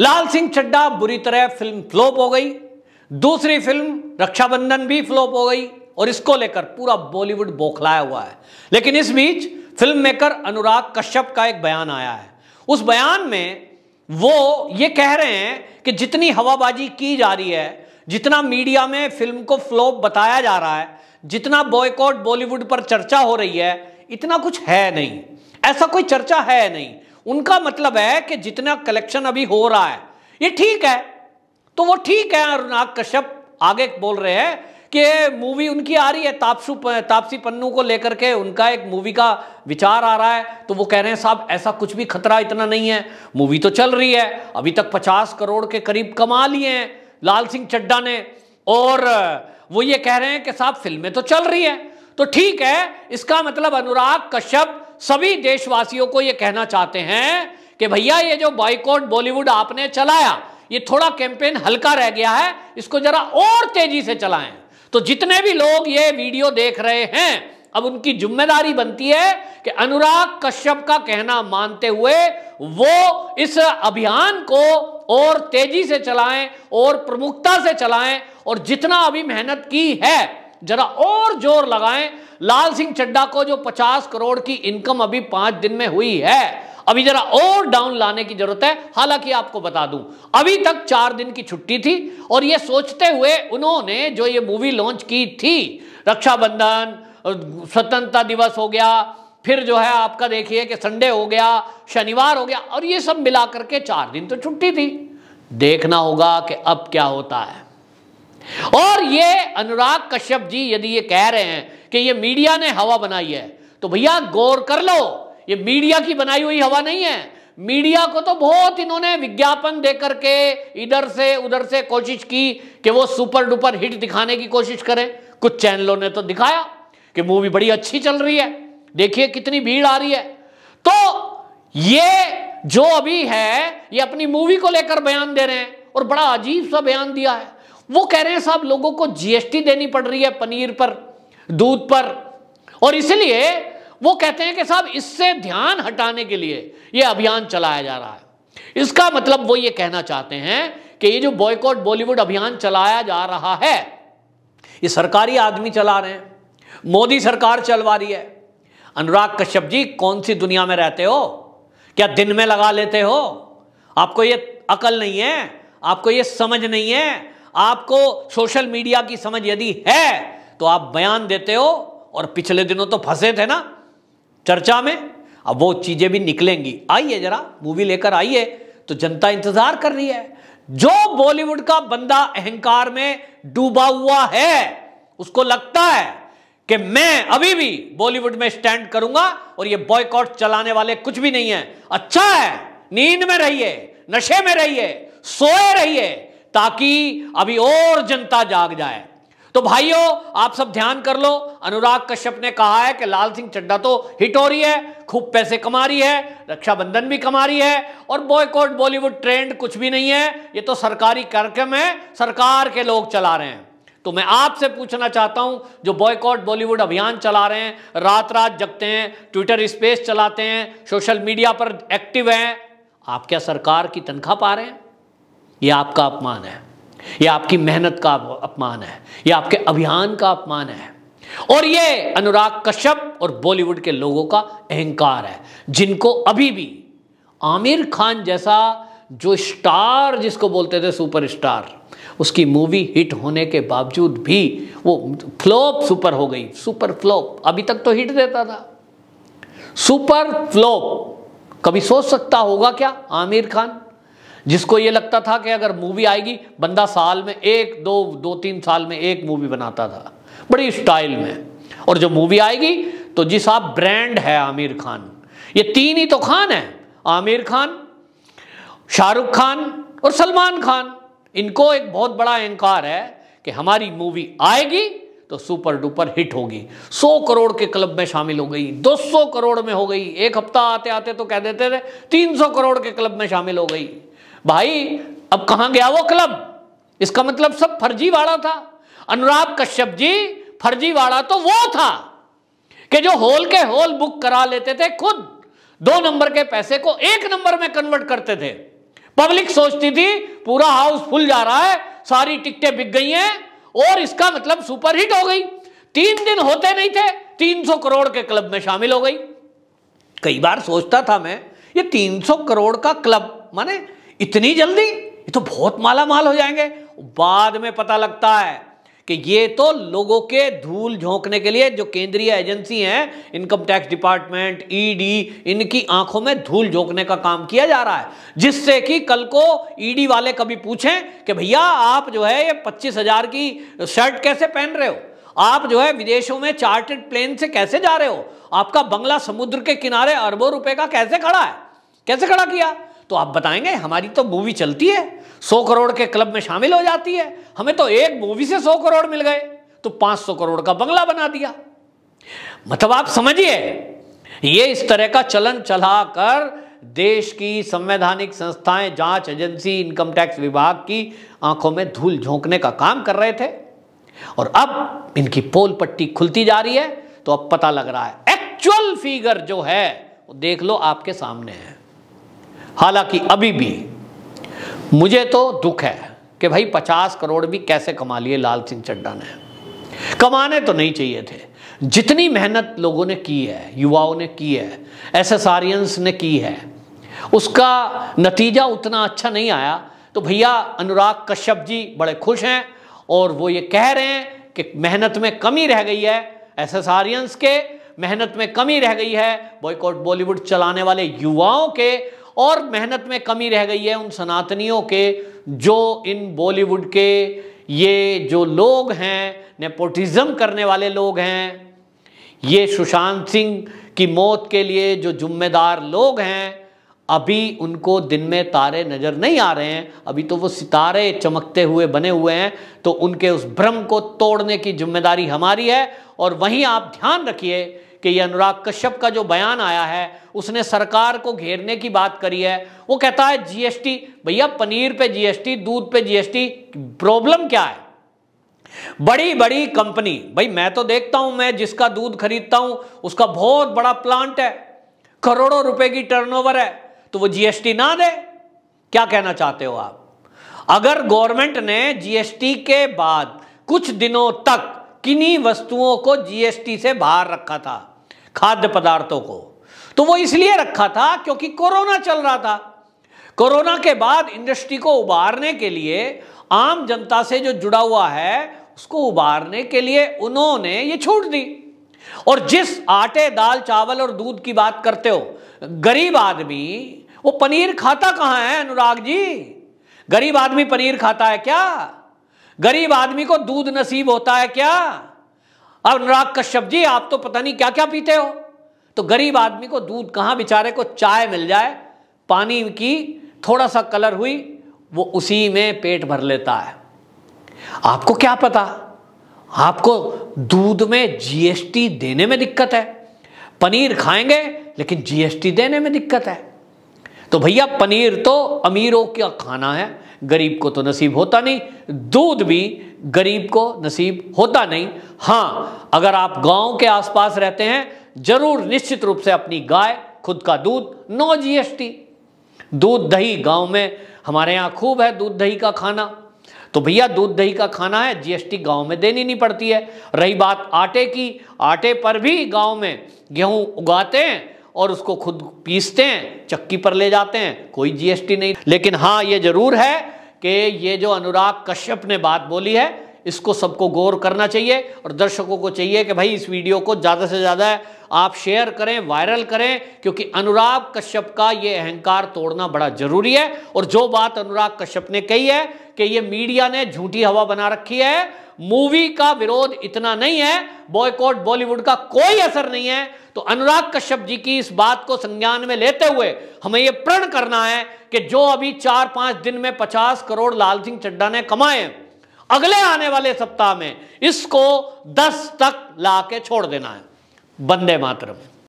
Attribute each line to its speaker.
Speaker 1: लाल सिंह चड्डा बुरी तरह film flop हो गई दूसरी फिल्म रक्षाबंधन भी फ्लॉप हो गई और इसको लेकर पूरा बॉलीवुड बौखलाया हुआ है लेकिन इस बीच फिल्म मेकर अनुराग कश्यप का एक बयान आया है उस बयान में वो ये कह रहे हैं कि जितनी हवाबाजी की जा रही है जितना मीडिया में फिल्म को फ्लोप बताया जा रहा है जितना बॉयकॉट बॉलीवुड पर चर्चा हो रही है इतना कुछ है नहीं ऐसा कोई चर्चा है नहीं उनका मतलब है कि जितना कलेक्शन अभी हो रहा है ये ठीक है तो वो ठीक है अनुराग कश्यप आगे बोल रहे हैं कि मूवी उनकी आ रही है तापसु तापसी पन्नू को लेकर के उनका एक मूवी का विचार आ रहा है तो वो कह रहे हैं साहब ऐसा कुछ भी खतरा इतना नहीं है मूवी तो चल रही है अभी तक पचास करोड़ के करीब कमा लिए हैं लाल सिंह चड्डा ने और वो ये कह रहे हैं कि साहब फिल्में तो चल रही है तो ठीक है इसका मतलब अनुराग कश्यप सभी देशवासियों को ये कहना चाहते हैं कि भैया ये जो बॉयकॉट बॉलीवुड आपने चलाया ये थोड़ा कैंपेन हल्का रह गया है इसको जरा और तेजी से चलाएं तो जितने भी लोग ये वीडियो देख रहे हैं अब उनकी जिम्मेदारी बनती है कि अनुराग कश्यप का कहना मानते हुए वो इस अभियान को और तेजी से चलाएं और प्रमुखता से चलाएं और जितना अभी मेहनत की है जरा और जोर लगाएं लाल सिंह चड्डा को जो 50 करोड़ की इनकम अभी पांच दिन में हुई है अभी जरा और डाउन लाने की जरूरत है हालांकि आपको बता दूं अभी तक चार दिन की छुट्टी थी और ये सोचते हुए उन्होंने जो ये मूवी लॉन्च की थी रक्षाबंधन स्वतंत्रता दिवस हो गया फिर जो है आपका देखिए कि संडे हो गया शनिवार हो गया और ये सब मिला करके चार दिन तो छुट्टी थी देखना होगा कि अब क्या होता है ये अनुराग कश्यप जी यदि ये कह रहे हैं कि ये मीडिया ने हवा बनाई है तो भैया गौर कर लो ये मीडिया की बनाई हुई हवा नहीं है मीडिया को तो बहुत इन्होंने विज्ञापन देकर के इधर से उधर से कोशिश की कि वो सुपर डुपर हिट दिखाने की कोशिश करें कुछ चैनलों ने तो दिखाया कि मूवी बड़ी अच्छी चल रही है देखिए कितनी भीड़ आ रही है तो ये जो अभी है ये अपनी मूवी को लेकर बयान दे रहे हैं और बड़ा अजीब सा बयान दिया है वो कह रहे हैं साहब लोगों को जीएसटी देनी पड़ रही है पनीर पर दूध पर और इसलिए वो कहते हैं कि साहब इससे ध्यान हटाने के लिए ये अभियान चलाया जा रहा है इसका मतलब वो ये कहना चाहते हैं कि ये जो बॉयकॉट बॉलीवुड अभियान चलाया जा रहा है ये सरकारी आदमी चला रहे हैं मोदी सरकार चलवा रही है अनुराग कश्यप जी कौन सी दुनिया में रहते हो क्या दिन में लगा लेते हो आपको ये अकल नहीं है आपको ये समझ नहीं है आपको सोशल मीडिया की समझ यदि है तो आप बयान देते हो और पिछले दिनों तो फंसे थे ना चर्चा में अब वो चीज़ें भी निकलेंगी आइए जरा मूवी लेकर आइए तो जनता इंतजार कर रही है जो बॉलीवुड का बंदा अहंकार में डूबा हुआ है उसको लगता है कि मैं अभी भी बॉलीवुड में स्टैंड करूंगा और ये बॉयकॉट चलाने वाले कुछ भी नहीं है अच्छा है नींद में रहिए नशे में रहिए सोए रहिए ताकि अभी और जनता जाग जाए तो भाइयों आप सब ध्यान कर लो अनुराग कश्यप ने कहा है कि लाल सिंह चड्डा तो हिट हो रही है खूब पैसे कमा रही है रक्षाबंधन भी कमा रही है और बॉयकॉट बॉलीवुड ट्रेंड कुछ भी नहीं है ये तो सरकारी कार्यक्रम है सरकार के लोग चला रहे हैं तो मैं आपसे पूछना चाहता हूं जो बॉयकॉट बॉलीवुड अभियान चला रहे हैं रात रात जगते हैं ट्विटर स्पेस चलाते हैं सोशल मीडिया पर एक्टिव हैं आप क्या सरकार की तनख्वाह पा रहे हैं ये आपका अपमान है ये आपकी मेहनत का अपमान है ये आपके अभियान का अपमान है और ये अनुराग कश्यप और बॉलीवुड के लोगों का अहंकार है जिनको अभी भी आमिर खान जैसा जो स्टार जिसको बोलते थे सुपर स्टार उसकी मूवी हिट होने के बावजूद भी वो फ्लॉप सुपर हो गई सुपर फ्लॉप अभी तक तो हिट देता था सुपर फ्लॉप कभी सोच सकता होगा क्या आमिर खान जिसको ये लगता था कि अगर मूवी आएगी बंदा साल में एक दो दो तीन साल में एक मूवी बनाता था बड़ी स्टाइल में और जो मूवी आएगी तो जिस आप ब्रांड है आमिर खान ये तीन ही तो खान है आमिर खान शाहरुख खान और सलमान खान इनको एक बहुत बड़ा अहंकार है कि हमारी मूवी आएगी तो सुपर डुपर हिट होगी 100 करोड़ के क्लब में शामिल हो गई 200 करोड़ में हो गई एक हफ्ता आते आते तो कह देते थे 300 करोड़ के क्लब में शामिल हो गई भाई अब कहा गया वो क्लब इसका मतलब सब फर्जीवाड़ा था अनुराग कश्यप जी फर्जीवाड़ा तो वो था कि जो होल के होल बुक करा लेते थे खुद दो नंबर के पैसे को एक नंबर में कन्वर्ट करते थे पब्लिक सोचती थी पूरा हाउस फुल जा रहा है सारी टिकटें बिक गई हैं और इसका मतलब सुपरहिट हो गई तीन दिन होते नहीं थे 300 करोड़ के क्लब में शामिल हो गई कई बार सोचता था मैं ये 300 करोड़ का क्लब माने इतनी जल्दी ये तो बहुत माला माल हो जाएंगे बाद में पता लगता है कि ये तो लोगों के धूल झोंकने के लिए जो केंद्रीय एजेंसी हैं इनकम टैक्स डिपार्टमेंट ईडी इनकी आंखों में धूल झोंकने का काम किया जा रहा है जिससे कि कल को ईडी वाले कभी पूछें कि भैया आप जो है ये पच्चीस हजार की शर्ट कैसे पहन रहे हो आप जो है विदेशों में चार्टेड प्लेन से कैसे जा रहे हो आपका बंगला समुद्र के किनारे अरबों रुपए का कैसे खड़ा है कैसे खड़ा किया तो आप बताएंगे हमारी तो मूवी चलती है सौ करोड़ के क्लब में शामिल हो जाती है हमें तो एक मूवी से सौ करोड़ मिल गए तो पांच सौ करोड़ का बंगला बना दिया मतलब आप समझिए ये इस तरह का चलन चलाकर देश की संवैधानिक संस्थाएं जांच एजेंसी इनकम टैक्स विभाग की आंखों में धूल झोंकने का काम कर रहे थे और अब इनकी पोल पट्टी खुलती जा रही है तो अब पता लग रहा है एक्चुअल फिगर जो है वो देख लो आपके सामने है हालांकि अभी भी मुझे तो दुख है कि भाई पचास करोड़ भी कैसे कमा लिए लाल सिंह चड्डा ने कमाने तो नहीं चाहिए थे जितनी मेहनत लोगों ने की है युवाओं ने की है एसेसारियंस ने की है उसका नतीजा उतना अच्छा नहीं आया तो भैया अनुराग कश्यप जी बड़े खुश हैं और वो ये कह रहे हैं कि मेहनत में कमी रह गई है एसेसारियंस के मेहनत में कमी रह गई है बॉयकॉट बॉलीवुड चलाने वाले युवाओं के और मेहनत में कमी रह गई है उन सनातनियों के जो इन बॉलीवुड के ये जो लोग हैं नेपोटिज्म करने वाले लोग हैं ये सुशांत सिंह की मौत के लिए जो जिम्मेदार लोग हैं अभी उनको दिन में तारे नज़र नहीं आ रहे हैं अभी तो वो सितारे चमकते हुए बने हुए हैं तो उनके उस भ्रम को तोड़ने की जिम्मेदारी हमारी है और वहीं आप ध्यान रखिए कि ये अनुराग कश्यप का जो बयान आया है उसने सरकार को घेरने की बात करी है वो कहता है जीएसटी भैया पनीर पे जीएसटी दूध पे जीएसटी प्रॉब्लम क्या है बड़ी बड़ी कंपनी भाई मैं तो देखता हूं मैं जिसका दूध खरीदता हूं उसका बहुत बड़ा प्लांट है करोड़ों रुपए की टर्नओवर है तो वो जीएसटी ना दे क्या कहना चाहते हो आप अगर गवर्नमेंट ने जीएसटी के बाद कुछ दिनों तक किन्हीं वस्तुओं को जीएसटी से बाहर रखा था खाद्य पदार्थों को तो वो इसलिए रखा था क्योंकि कोरोना चल रहा था कोरोना के बाद इंडस्ट्री को उबारने के लिए आम जनता से जो जुड़ा हुआ है उसको उबारने के लिए उन्होंने ये छूट दी और जिस आटे दाल चावल और दूध की बात करते हो गरीब आदमी वो पनीर खाता कहां है अनुराग जी गरीब आदमी पनीर खाता है क्या गरीब आदमी को दूध नसीब होता है क्या अब अनुराग कश्यप जी आप तो पता नहीं क्या क्या पीते हो तो गरीब आदमी को दूध कहाँ बेचारे को चाय मिल जाए पानी की थोड़ा सा कलर हुई वो उसी में पेट भर लेता है आपको क्या पता आपको दूध में जीएसटी देने में दिक्कत है पनीर खाएंगे लेकिन जीएसटी देने में दिक्कत है तो भैया पनीर तो अमीरों का खाना है गरीब को तो नसीब होता नहीं दूध भी गरीब को नसीब होता नहीं हाँ अगर आप गांव के आसपास रहते हैं जरूर निश्चित रूप से अपनी गाय खुद का दूध नो जीएसटी दूध दही गांव में हमारे यहाँ खूब है दूध दही का खाना तो भैया दूध दही का खाना है जीएसटी गांव में देनी नहीं पड़ती है रही बात आटे की आटे पर भी गांव में गेहूं उगाते हैं और उसको खुद पीसते हैं चक्की पर ले जाते हैं कोई जीएसटी नहीं लेकिन हाँ ये जरूर है कि ये जो अनुराग कश्यप ने बात बोली है इसको सबको गौर करना चाहिए और दर्शकों को चाहिए कि भाई इस वीडियो को ज़्यादा से ज़्यादा आप शेयर करें वायरल करें क्योंकि अनुराग कश्यप का ये अहंकार तोड़ना बड़ा जरूरी है और जो बात अनुराग कश्यप ने कही है कि ये मीडिया ने झूठी हवा बना रखी है मूवी का विरोध इतना नहीं है बॉयकॉट बॉलीवुड का कोई असर नहीं है तो अनुराग कश्यप जी की इस बात को संज्ञान में लेते हुए हमें यह प्रण करना है कि जो अभी चार पांच दिन में पचास करोड़ लाल सिंह चड्डा ने कमाए अगले आने वाले सप्ताह में इसको दस तक ला के छोड़ देना है बंदे मातरम